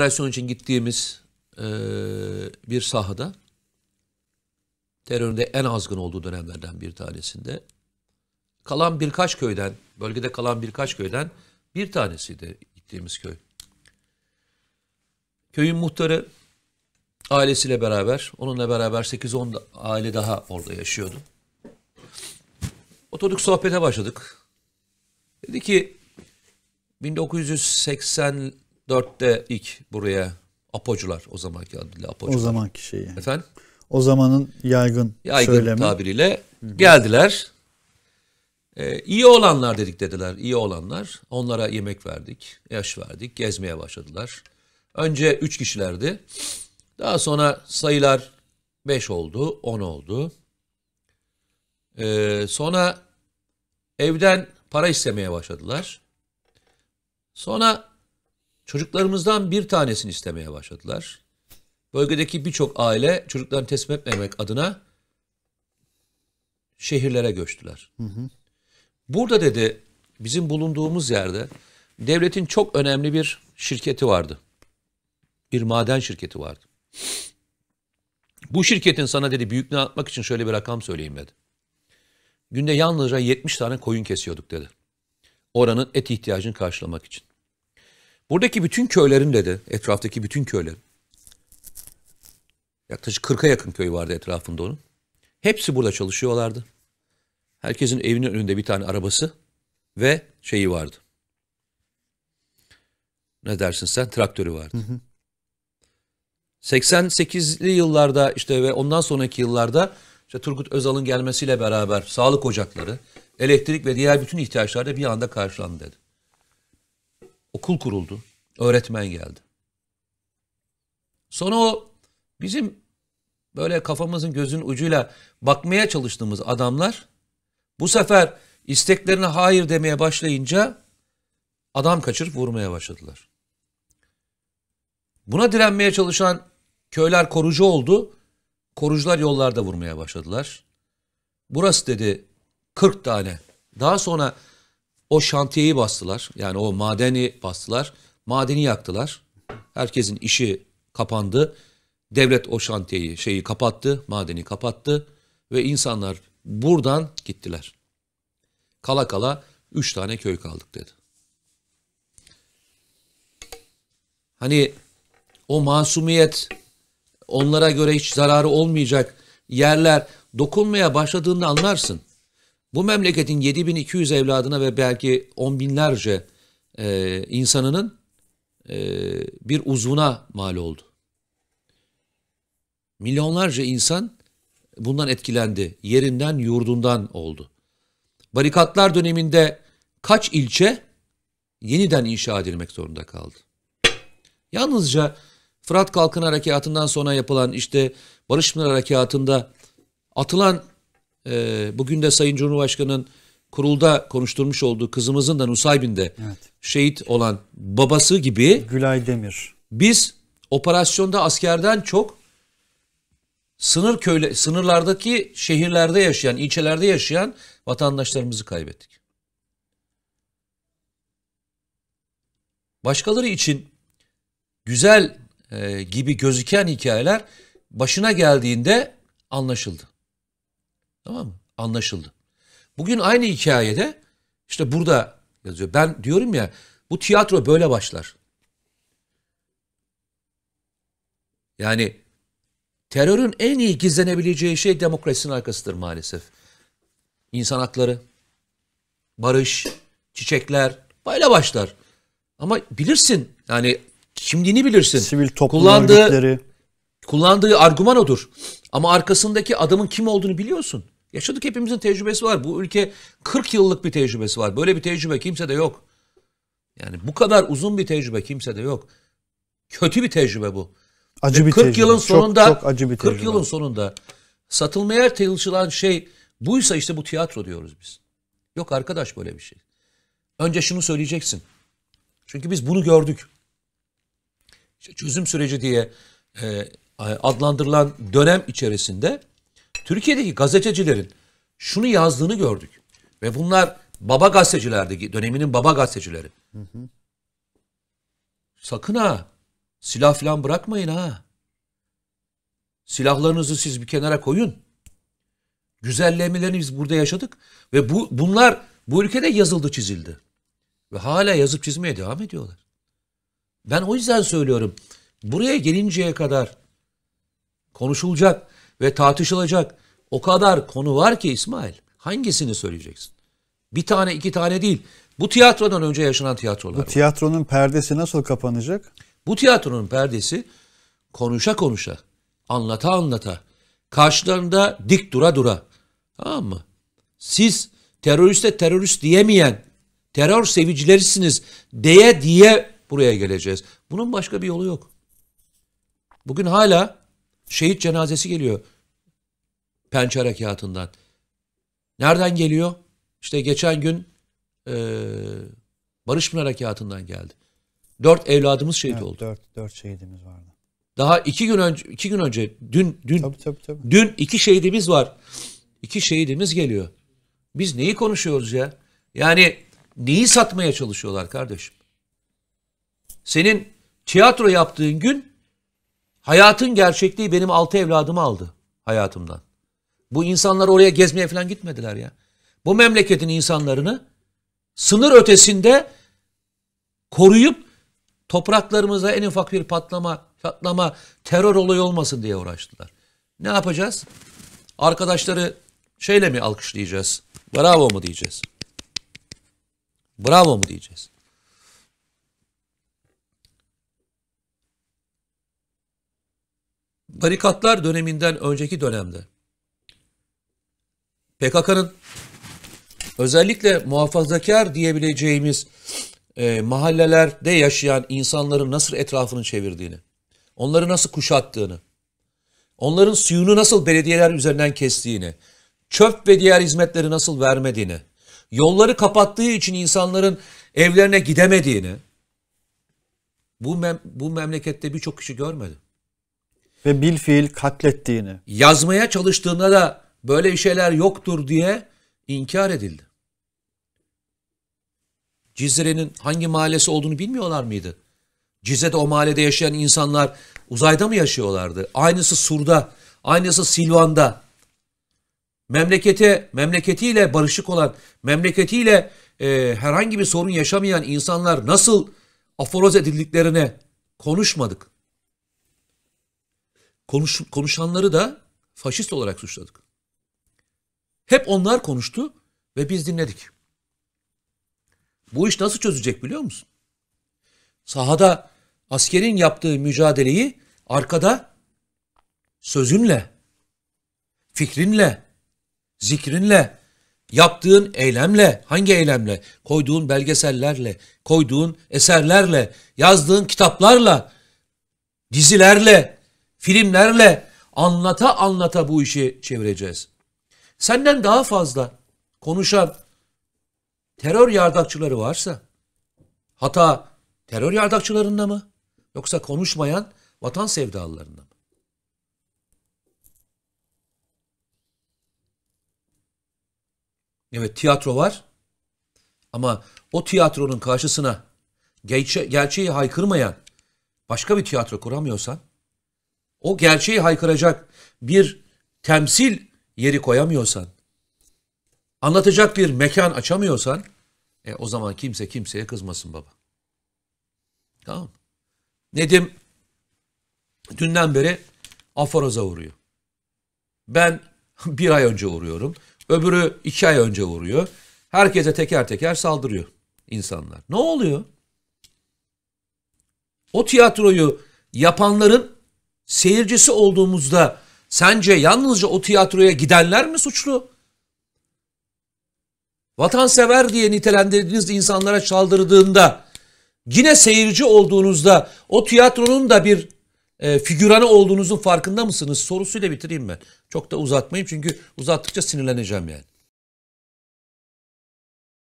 operasyon için gittiğimiz e, bir sahada teröründe en azgın olduğu dönemlerden bir tanesinde kalan birkaç köyden, bölgede kalan birkaç köyden bir tanesiydi gittiğimiz köy. Köyün muhtarı ailesiyle beraber, onunla beraber 8-10 aile daha orada yaşıyordu. Oturduk sohbete başladık. Dedi ki 1980 Dörtte ilk buraya apocular o zamanki adıyla apocular. O zamanki şeyi. Efendim? O zamanın yaygın, yaygın söylemi. tabiriyle geldiler. Ee, iyi olanlar dedik dediler. İyi olanlar. Onlara yemek verdik, yaş verdik, gezmeye başladılar. Önce üç kişilerdi. Daha sonra sayılar beş oldu, on oldu. Ee, sonra evden para istemeye başladılar. Sonra Çocuklarımızdan bir tanesini istemeye başladılar. Bölgedeki birçok aile çocuklarını teslim etmemek adına şehirlere göçtüler. Hı hı. Burada dedi bizim bulunduğumuz yerde devletin çok önemli bir şirketi vardı. Bir maden şirketi vardı. Bu şirketin sana dedi büyüklüğünü anlatmak için şöyle bir rakam söyleyeyim dedi. Günde yalnızca 70 tane koyun kesiyorduk dedi. Oranın et ihtiyacını karşılamak için. Buradaki bütün köylerin dedi, etraftaki bütün köylerin. Yaklaşık 40'a yakın köy vardı etrafında onun. Hepsi burada çalışıyorlardı. Herkesin evinin önünde bir tane arabası ve şeyi vardı. Ne dersin sen? Traktörü vardı. Hı hı. 88'li yıllarda işte ve ondan sonraki yıllarda işte Turgut Özal'ın gelmesiyle beraber sağlık ocakları, elektrik ve diğer bütün ihtiyaçlar da bir anda karşılandı dedi. Okul kuruldu. Öğretmen geldi. Sonra o bizim böyle kafamızın gözün ucuyla bakmaya çalıştığımız adamlar bu sefer isteklerine hayır demeye başlayınca adam kaçırıp vurmaya başladılar. Buna direnmeye çalışan köyler korucu oldu. Korucular yollarda vurmaya başladılar. Burası dedi 40 tane. Daha sonra o şantiyeyi bastılar. Yani o madeni bastılar. Madeni yaktılar. Herkesin işi kapandı. Devlet o şantiyeyi şeyi kapattı, madeni kapattı ve insanlar buradan gittiler. Kala kala üç tane köy kaldık dedi. Hani o masumiyet onlara göre hiç zararı olmayacak yerler dokunmaya başladığında anlarsın bu memleketin 7200 evladına ve belki on binlerce e, insanının e, bir uzvuna mal oldu. Milyonlarca insan bundan etkilendi. Yerinden, yurdundan oldu. Barikatlar döneminde kaç ilçe yeniden inşa edilmek zorunda kaldı. Yalnızca Fırat Kalkın Harekatı'ndan sonra yapılan işte Barış Pınar Harekatı'nda atılan e, bugün de Sayın Cumhurbaşkanı'nın kurulda konuşturmuş olduğu kızımızın da Nusaybin'de evet. şehit olan babası gibi Gülay Demir. Biz operasyonda askerden çok sınır köyle sınırlardaki şehirlerde yaşayan, ilçelerde yaşayan vatandaşlarımızı kaybettik. Başkaları için güzel e, gibi gözüken hikayeler başına geldiğinde anlaşıldı. Tamam mı? Anlaşıldı. Bugün aynı hikayede işte burada yazıyor. Ben diyorum ya bu tiyatro böyle başlar. Yani terörün en iyi gizlenebileceği şey demokrasinin arkasıdır maalesef. İnsan hakları, barış, çiçekler böyle başlar. Ama bilirsin yani kimliğini bilirsin. Sivil toplum Kullandığı örgütleri. Kullandığı argüman odur. Ama arkasındaki adamın kim olduğunu biliyorsun. Yaşadık hepimizin tecrübesi var. Bu ülke 40 yıllık bir tecrübesi var. Böyle bir tecrübe kimse de yok. Yani bu kadar uzun bir tecrübe kimse de yok. Kötü bir tecrübe bu. Acı Ve bir 40 tecrübe. yılın sonunda çok, çok acı bir 40 tecrübe. yılın sonunda satılmaya çalışılan şey buysa işte bu tiyatro diyoruz biz. Yok arkadaş böyle bir şey. Önce şunu söyleyeceksin. Çünkü biz bunu gördük. İşte çözüm süreci diye e, e, adlandırılan dönem içerisinde Türkiye'deki gazetecilerin şunu yazdığını gördük. Ve bunlar baba gazetecilerdeki döneminin baba gazetecileri. Hı hı. Sakın ha silah falan bırakmayın ha. Silahlarınızı siz bir kenara koyun. Güzellemelerini biz burada yaşadık ve bu bunlar bu ülkede yazıldı çizildi. Ve hala yazıp çizmeye devam ediyorlar. Ben o yüzden söylüyorum. Buraya gelinceye kadar konuşulacak ve tartışılacak o kadar konu var ki İsmail. Hangisini söyleyeceksin? Bir tane iki tane değil. Bu tiyatrodan önce yaşanan tiyatrolar. Bu tiyatronun var. perdesi nasıl kapanacak? Bu tiyatronun perdesi konuşa konuşa, anlata anlata, karşılarında dik dura dura. Tamam mı? Siz teröriste terörist diyemeyen, terör sevicilerisiniz diye diye buraya geleceğiz. Bunun başka bir yolu yok. Bugün hala Şehit cenazesi geliyor pençe harekatından. Nereden geliyor? İşte geçen gün e, Barış Pınar harekatından geldi. Dört evladımız şehit evet, oldu. Dört, dört şehidimiz vardı. Daha iki gün önce, iki gün önce dün dün tabii, tabii, tabii. dün iki şehidimiz var. İki şehidimiz geliyor. Biz neyi konuşuyoruz ya? Yani neyi satmaya çalışıyorlar kardeşim? Senin tiyatro yaptığın gün Hayatın gerçekliği benim altı evladımı aldı hayatımdan. Bu insanlar oraya gezmeye falan gitmediler ya. Bu memleketin insanlarını sınır ötesinde koruyup topraklarımıza en ufak bir patlama, patlama, terör olayı olmasın diye uğraştılar. Ne yapacağız? Arkadaşları şeyle mi alkışlayacağız? Bravo mu diyeceğiz? Bravo mu diyeceğiz? barikatlar döneminden önceki dönemde PKK'nın özellikle muhafazakar diyebileceğimiz e, mahallelerde yaşayan insanların nasıl etrafını çevirdiğini, onları nasıl kuşattığını, onların suyunu nasıl belediyeler üzerinden kestiğini, çöp ve diğer hizmetleri nasıl vermediğini, yolları kapattığı için insanların evlerine gidemediğini bu, mem bu memlekette birçok kişi görmedi. Ve bil fiil katlettiğini. Yazmaya çalıştığında da böyle bir şeyler yoktur diye inkar edildi. Cizre'nin hangi mahallesi olduğunu bilmiyorlar mıydı? Cizre'de o mahallede yaşayan insanlar uzayda mı yaşıyorlardı? Aynısı Sur'da, aynısı Silvan'da. memleketi memleketiyle barışık olan, memleketiyle e, herhangi bir sorun yaşamayan insanlar nasıl aforoz edildiklerine konuşmadık konuş, konuşanları da faşist olarak suçladık. Hep onlar konuştu ve biz dinledik. Bu iş nasıl çözecek biliyor musun? Sahada askerin yaptığı mücadeleyi arkada sözünle, fikrinle, zikrinle, yaptığın eylemle, hangi eylemle, koyduğun belgesellerle, koyduğun eserlerle, yazdığın kitaplarla, dizilerle, filmlerle anlata anlata bu işi çevireceğiz. Senden daha fazla konuşan terör yardakçıları varsa hata terör yardakçılarında mı yoksa konuşmayan vatan sevdalılarında mı? Evet tiyatro var ama o tiyatronun karşısına gerçeği haykırmayan başka bir tiyatro kuramıyorsan o gerçeği haykıracak bir temsil yeri koyamıyorsan, anlatacak bir mekan açamıyorsan, e, o zaman kimse kimseye kızmasın baba. Tamam Nedim dünden beri aforoza vuruyor. Ben bir ay önce vuruyorum. Öbürü iki ay önce vuruyor. Herkese teker teker saldırıyor insanlar. Ne oluyor? O tiyatroyu yapanların seyircisi olduğumuzda sence yalnızca o tiyatroya gidenler mi suçlu? Vatansever diye nitelendirdiğiniz insanlara çaldırdığında yine seyirci olduğunuzda o tiyatronun da bir e, figüranı olduğunuzun farkında mısınız sorusuyla bitireyim ben. Çok da uzatmayayım çünkü uzattıkça sinirleneceğim yani.